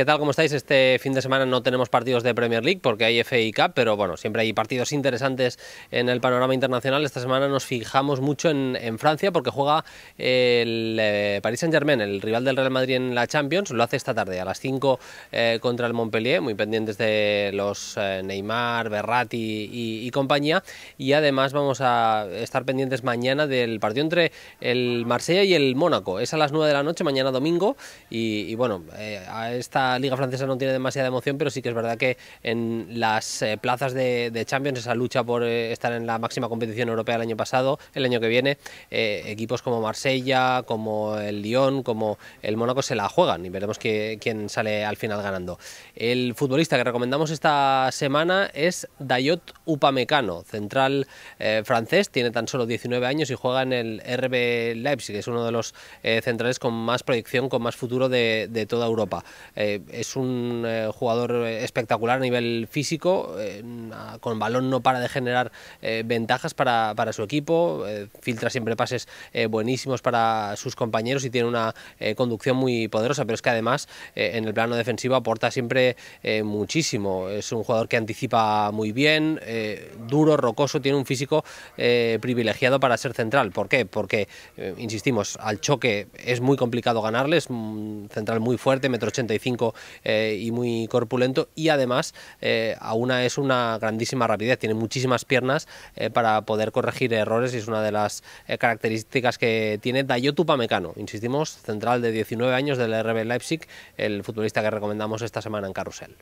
¿Qué tal? ¿Cómo estáis? Este fin de semana no tenemos partidos de Premier League porque hay FA Cup, pero bueno, siempre hay partidos interesantes en el panorama internacional. Esta semana nos fijamos mucho en, Francia porque juega el eh, Paris Saint-Germain, el rival del Real Madrid en la Champions. Lo hace esta tarde a las 5 eh, contra el Montpellier, muy pendientes de los eh, Neymar, Berratti y, compañía. Y además vamos a estar pendientes mañana del partido entre el Marsella y el Mónaco. Es a las 9 de la noche, mañana domingo. y bueno, a esta la Liga Francesa no tiene demasiada emoción, pero sí que es verdad que en las eh, plazas de, Champions, esa lucha por eh, estar en la máxima competición europea el año pasado, el año que viene, eh, equipos como Marsella, como el Lyon, como el Mónaco se la juegan y veremos quién sale al final ganando. El futbolista que recomendamos esta semana es Dayot Upamecano, central francés, tiene tan solo 19 años y juega en el RB Leipzig, que es uno de los centrales con más proyección, con más futuro de, de toda Europa. Eh, es un eh, jugador eh, espectacular a nivel físico, con balón no para de generar ventajas para, su equipo, filtra siempre pases buenísimos para sus compañeros y tiene una conducción muy poderosa, pero es que además en el plano defensivo aporta siempre muchísimo, es un jugador que anticipa muy bien, duro, rocoso, tiene un físico privilegiado para ser central, ¿por qué? Porque, insistimos, al choque es muy complicado ganarles, mm, central muy fuerte, metro 85 eh, y muy corpulento y además una eh, es una grandísima rapidez, tiene muchísimas piernas eh, para poder corregir errores y es una de las características que tiene Dayotu Pamecano, insistimos, central de 19 años del RB Leipzig, el futbolista que recomendamos esta semana en Carrusel.